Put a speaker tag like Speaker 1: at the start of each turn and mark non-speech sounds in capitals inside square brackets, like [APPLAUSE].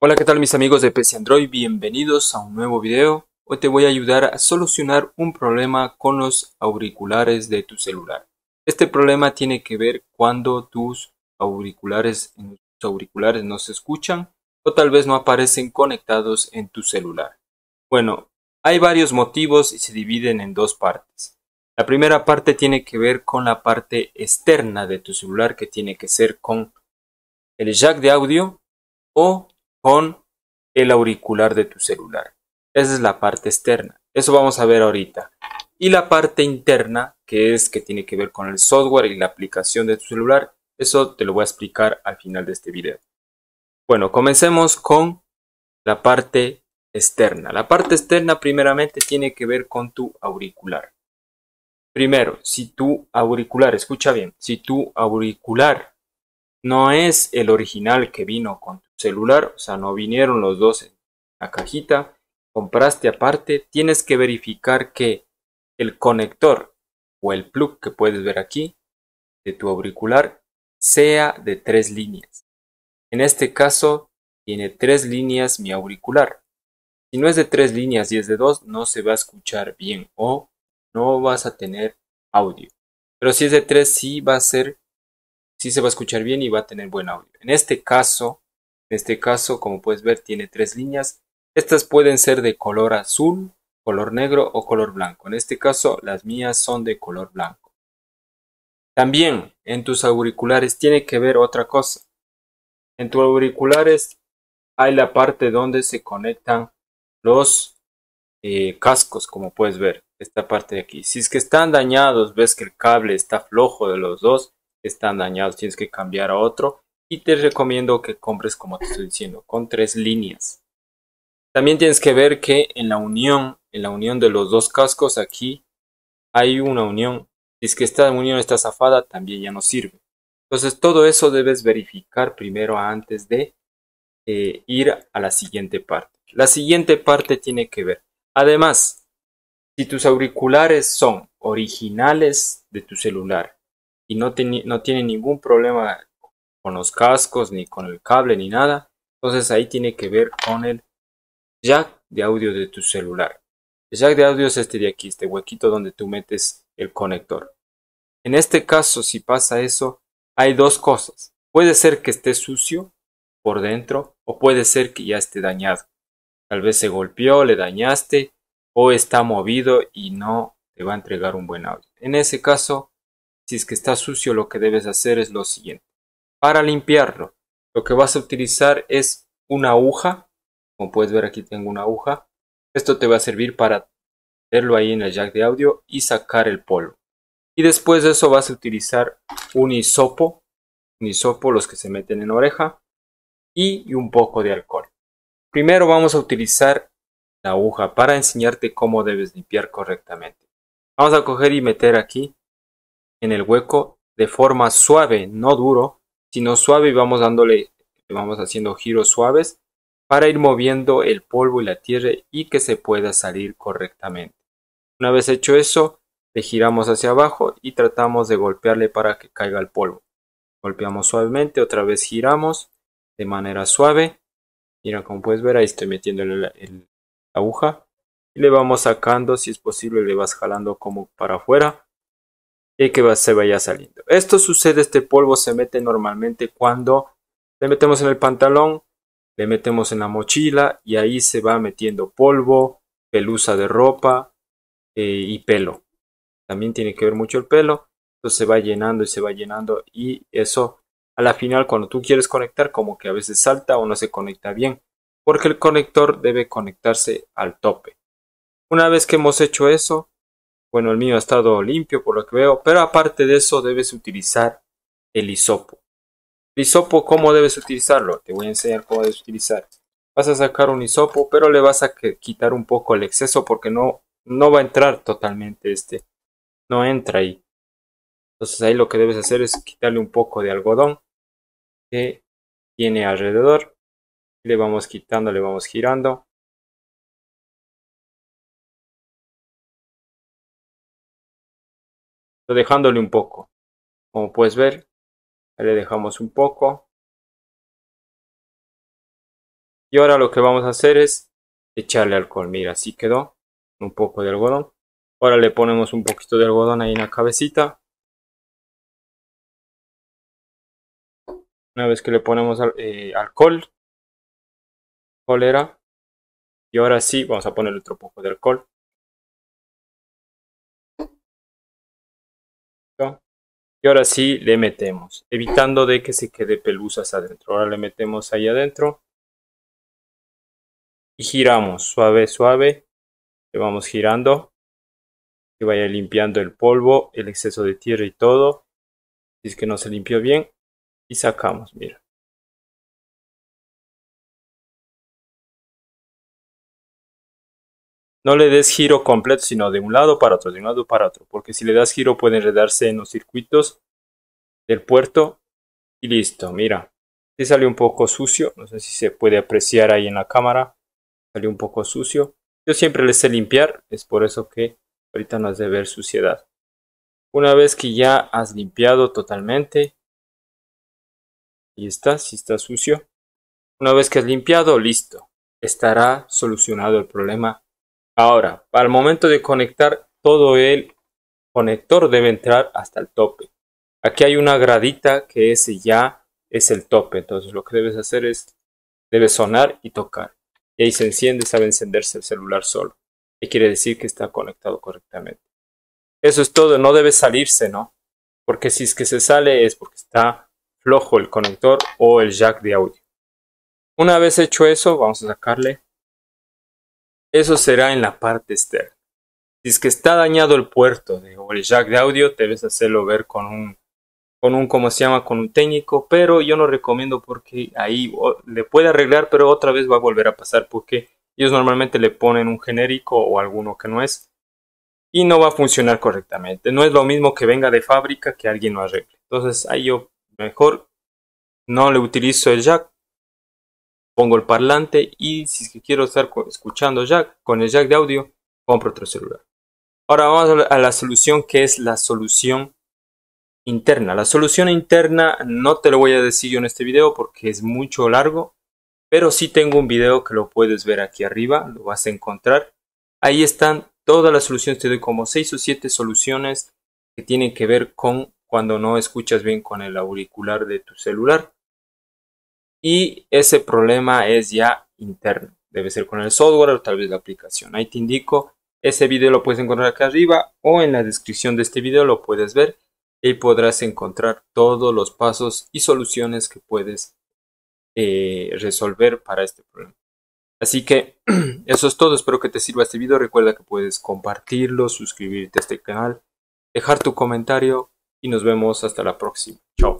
Speaker 1: Hola qué tal mis amigos de PC Android, bienvenidos a un nuevo video. Hoy te voy a ayudar a solucionar un problema con los auriculares de tu celular. Este problema tiene que ver cuando tus auriculares, tus auriculares no se escuchan o tal vez no aparecen conectados en tu celular. Bueno, hay varios motivos y se dividen en dos partes. La primera parte tiene que ver con la parte externa de tu celular que tiene que ser con el jack de audio o con el auricular de tu celular. Esa es la parte externa. Eso vamos a ver ahorita. Y la parte interna, que es que tiene que ver con el software y la aplicación de tu celular, eso te lo voy a explicar al final de este video. Bueno, comencemos con la parte externa. La parte externa primeramente tiene que ver con tu auricular. Primero, si tu auricular, escucha bien, si tu auricular no es el original que vino con tu celular, o sea, no vinieron los dos en la cajita, compraste aparte, tienes que verificar que el conector o el plug que puedes ver aquí de tu auricular sea de tres líneas. En este caso, tiene tres líneas mi auricular. Si no es de tres líneas y es de dos, no se va a escuchar bien o no vas a tener audio. Pero si es de tres, sí va a ser si se va a escuchar bien y va a tener buen audio. En este caso, en este caso, como puedes ver, tiene tres líneas. Estas pueden ser de color azul, color negro o color blanco. En este caso, las mías son de color blanco. También en tus auriculares tiene que ver otra cosa. En tus auriculares hay la parte donde se conectan los eh, cascos, como puedes ver, esta parte de aquí. Si es que están dañados, ves que el cable está flojo de los dos, están dañados, tienes que cambiar a otro. Y te recomiendo que compres, como te estoy diciendo, con tres líneas. También tienes que ver que en la unión, en la unión de los dos cascos aquí, hay una unión. Si es que esta unión está zafada, también ya no sirve. Entonces todo eso debes verificar primero antes de eh, ir a la siguiente parte. La siguiente parte tiene que ver. Además, si tus auriculares son originales de tu celular y no, no tiene ningún problema con los cascos, ni con el cable, ni nada. Entonces ahí tiene que ver con el jack de audio de tu celular. El jack de audio es este de aquí, este huequito donde tú metes el conector. En este caso, si pasa eso, hay dos cosas. Puede ser que esté sucio por dentro o puede ser que ya esté dañado. Tal vez se golpeó, le dañaste o está movido y no te va a entregar un buen audio. En ese caso, si es que está sucio, lo que debes hacer es lo siguiente. Para limpiarlo, lo que vas a utilizar es una aguja. Como puedes ver aquí tengo una aguja. Esto te va a servir para verlo ahí en el jack de audio y sacar el polvo. Y después de eso vas a utilizar un hisopo. Un hisopo, los que se meten en oreja. Y un poco de alcohol. Primero vamos a utilizar la aguja para enseñarte cómo debes limpiar correctamente. Vamos a coger y meter aquí en el hueco de forma suave, no duro, sino suave y vamos dándole, vamos haciendo giros suaves para ir moviendo el polvo y la tierra y que se pueda salir correctamente. Una vez hecho eso, le giramos hacia abajo y tratamos de golpearle para que caiga el polvo. Golpeamos suavemente, otra vez giramos de manera suave. Mira, como puedes ver, ahí estoy metiendo la, aguja. Y le vamos sacando, si es posible, le vas jalando como para afuera y que se vaya saliendo. Esto sucede, este polvo se mete normalmente cuando le metemos en el pantalón, le metemos en la mochila y ahí se va metiendo polvo, pelusa de ropa eh, y pelo. También tiene que ver mucho el pelo, entonces se va llenando y se va llenando y eso a la final cuando tú quieres conectar como que a veces salta o no se conecta bien, porque el conector debe conectarse al tope. Una vez que hemos hecho eso, bueno, el mío ha estado limpio por lo que veo, pero aparte de eso debes utilizar el hisopo. El hisopo, ¿cómo debes utilizarlo? Te voy a enseñar cómo debes utilizar. Vas a sacar un hisopo, pero le vas a quitar un poco el exceso porque no, no va a entrar totalmente este. No entra ahí. Entonces ahí lo que debes hacer es quitarle un poco de algodón que tiene alrededor. Le vamos quitando, le vamos girando dejándole un poco. Como puedes ver, le dejamos un poco. Y ahora lo que vamos a hacer es echarle alcohol. Mira, así quedó un poco de algodón. Ahora le ponemos un poquito de algodón ahí en la cabecita. Una vez que le ponemos eh, alcohol, cólera. Y ahora sí, vamos a poner otro poco de alcohol. y ahora sí le metemos, evitando de que se quede pelusas adentro. Ahora le metemos ahí adentro y giramos suave, suave. Le vamos girando que vaya limpiando el polvo, el exceso de tierra y todo. Si es que no se limpió bien y sacamos, mira. No le des giro completo, sino de un lado para otro, de un lado para otro, porque si le das giro puede enredarse en los circuitos del puerto y listo, mira. si salió un poco sucio, no sé si se puede apreciar ahí en la cámara, salió un poco sucio. Yo siempre le sé limpiar, es por eso que ahorita no has de ver suciedad. Una vez que ya has limpiado totalmente, y está, si está sucio, una vez que has limpiado, listo, estará solucionado el problema Ahora, al momento de conectar, todo el conector debe entrar hasta el tope. Aquí hay una gradita que ese ya es el tope. Entonces lo que debes hacer es, debe sonar y tocar. Y ahí se enciende, sabe encenderse el celular solo. Y quiere decir que está conectado correctamente. Eso es todo, no debe salirse, ¿no? Porque si es que se sale es porque está flojo el conector o el jack de audio. Una vez hecho eso, vamos a sacarle eso será en la parte externa. Si es que está dañado el puerto de, o el jack de audio, debes hacerlo ver con un, con un, ¿cómo se llama? Con un técnico, pero yo no recomiendo porque ahí le puede arreglar, pero otra vez va a volver a pasar porque ellos normalmente le ponen un genérico o alguno que no es y no va a funcionar correctamente. No es lo mismo que venga de fábrica que alguien lo arregle. Entonces ahí yo mejor no le utilizo el jack pongo el parlante y si es que quiero estar escuchando jack, con el jack de audio, compro otro celular. Ahora vamos a la solución que es la solución interna. La solución interna no te lo voy a decir yo en este video porque es mucho largo, pero sí tengo un video que lo puedes ver aquí arriba, lo vas a encontrar. Ahí están todas las soluciones, te doy como seis o siete soluciones que tienen que ver con cuando no escuchas bien con el auricular de tu celular y ese problema es ya interno. Debe ser con el software o tal vez la aplicación. Ahí te indico, ese video lo puedes encontrar acá arriba o en la descripción de este video lo puedes ver y podrás encontrar todos los pasos y soluciones que puedes eh, resolver para este problema. Así que [CLEARS THROAT] eso es todo, espero que te sirva este video, recuerda que puedes compartirlo, suscribirte a este canal, dejar tu comentario y nos vemos hasta la próxima. Chao.